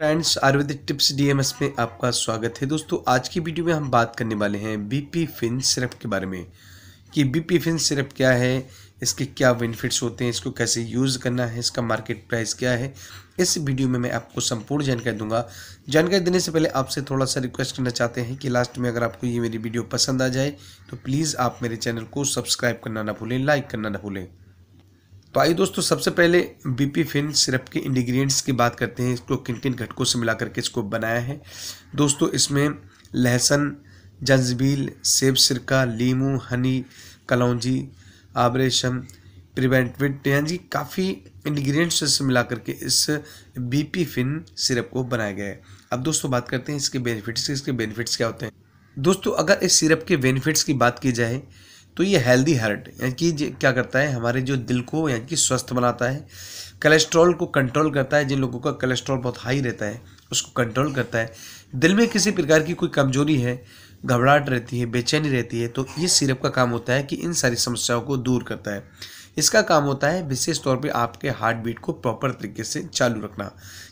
friends Ayurvedic tips DMs में आपका स्वागत है दोस्तों आज की वीडियो में हम बात करने वाले हैं बीपी फिन सिरप के बारे में कि बीपी फिन सिरप क्या है इसके क्या बेनिफिट्स होते हैं इसको कैसे यूज़ करना है इसका मार्केट प्राइस क्या है इस वीडियो में मैं आपको संपूर्ण जानकारी दूंगा जानकारी देने से पहले आपसे थोड़ा सा रिक्वेस्ट करना चाहते हैं कि लास्ट में अगर आपको ये मेरी वीडियो पसंद आ जाए तो प्लीज़ आप मेरे चैनल को सब्सक्राइब करना ना भूलें लाइक करना ना भूलें तो आइए दोस्तों सबसे पहले बीपी फिन सिरप के इंग्रेडिएंट्स की बात करते हैं इसको किन किन घटकों से मिला करके इसको बनाया है दोस्तों इसमें लहसन जंजबील सेब सिरका लीम हनी कलौजी आबरेशम प्रिवेंटिव जी तो काफ़ी इंग्रेडिएंट्स से मिला करके इस बीपी फिन सिरप को बनाया गया है अब दोस्तों बात करते हैं इसके बेनिफिट्स इसके बेनिफिट्स क्या होते हैं दोस्तों अगर इस सिरप के बेनिफिट्स की बात की जाए तो ये हेल्दी हार्ट यानी कि क्या करता है हमारे जो दिल को यानी कि स्वस्थ बनाता है कोलेस्ट्रॉल को कंट्रोल करता है जिन लोगों का कोलेस्ट्रॉल बहुत हाई रहता है उसको कंट्रोल करता है दिल में किसी प्रकार की कोई कमजोरी है घबराहट रहती है बेचैनी रहती है तो ये सिरप का काम होता है कि इन सारी समस्याओं को दूर करता है इसका काम होता है विशेष तौर पे आपके हार्ट बीट को प्रॉपर तरीके से चालू रखना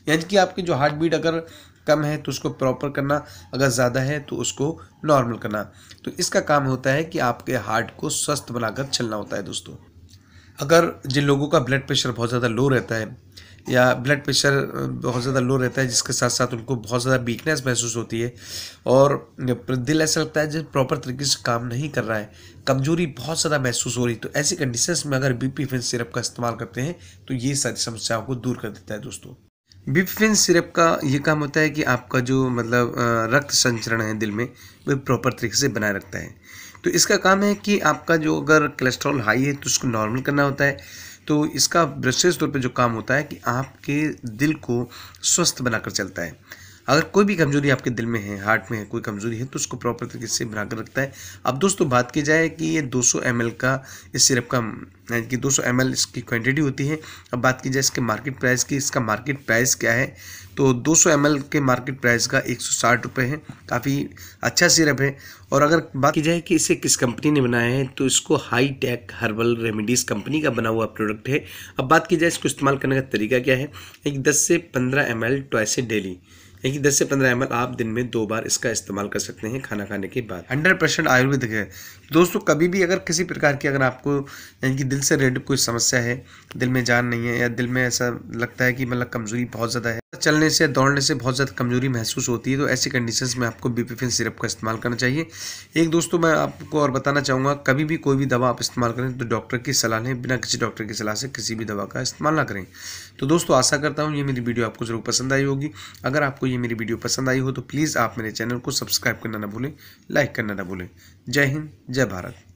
यानी कि आपके जो हार्ट बीट अगर कम है तो उसको प्रॉपर करना अगर ज़्यादा है तो उसको नॉर्मल करना तो इसका काम होता है कि आपके हार्ट को स्वस्थ बनाकर चलना होता है दोस्तों अगर जिन लोगों का ब्लड प्रेशर बहुत ज़्यादा लो रहता है या ब्लड प्रेशर बहुत ज़्यादा लो रहता है जिसके साथ साथ उनको बहुत ज़्यादा वीकनेस महसूस होती है और दिल ऐसा लगता है जब प्रॉपर तरीके से काम नहीं कर रहा है कमजोरी बहुत ज़्यादा महसूस हो रही तो ऐसी कंडीशंस में अगर बी पी सिरप का इस्तेमाल करते हैं तो ये सारी समस्याओं को दूर कर देता है दोस्तों बिपफिन सिरप का ये काम होता है कि आपका जो मतलब रक्त संचरण है दिल में वो प्रॉपर तरीके से बनाए रखता है तो इसका काम है कि आपका जो अगर कोलेस्ट्रॉल हाई है तो उसको नॉर्मल करना होता है तो इसका विशेष तौर पर जो काम होता है कि आपके दिल को स्वस्थ बनाकर चलता है अगर कोई भी कमज़ोरी आपके दिल में है हार्ट में है कोई कमज़ोरी है तो उसको प्रॉपर तरीके से बनाकर रखता है अब दोस्तों बात की जाए कि ये 200 सौ का इस सिरप का यानी कि 200 सौ इसकी क्वांटिटी होती है अब बात की जाए इसके मार्केट प्राइस की इसका मार्केट प्राइस क्या है तो 200 सौ के मार्केट प्राइस का एक सौ है काफ़ी अच्छा सिरप है और अगर बात की जाए कि इसे किस कंपनी ने बनाया है तो इसको high tech herbal remedies company का बना हुआ प्रोडक्ट है अब बात की जाए इसको इस्तेमाल करने का तरीका क्या है एक दस से पंद्रह एम एल डेली लेकिन 10 से 15 एम आप दिन में दो बार इसका इस्तेमाल कर सकते हैं खाना खाने के बाद हंड्रेड परसेंट आयुर्वेदिक है दोस्तों कभी भी अगर किसी प्रकार की अगर आपको यानी कि दिल से रिलेटेड कोई समस्या है दिल में जान नहीं है या दिल में ऐसा लगता है कि मतलब कमज़ोरी बहुत ज़्यादा है चलने से दौड़ने से बहुत ज़्यादा कमजोरी महसूस होती है तो ऐसी कंडीशंस में आपको बीपीफिन सिरप का इस्तेमाल करना चाहिए एक दोस्तों मैं आपको और बताना चाहूँगा कभी भी कोई भी दवा आप इस्तेमाल करें तो डॉक्टर की सलाह लें बिना किसी डॉक्टर की सलाह से किसी भी दवा का इस्तेमाल ना करें तो दोस्तों आशा करता हूँ ये मेरी वीडियो आपको ज़रूर पसंद आई होगी अगर आपको ये मेरी वीडियो पसंद आई हो तो प्लीज़ आप मेरे चैनल को सब्सक्राइब करना ना भूलें लाइक करना ना भूलें जय हिंद जय भारत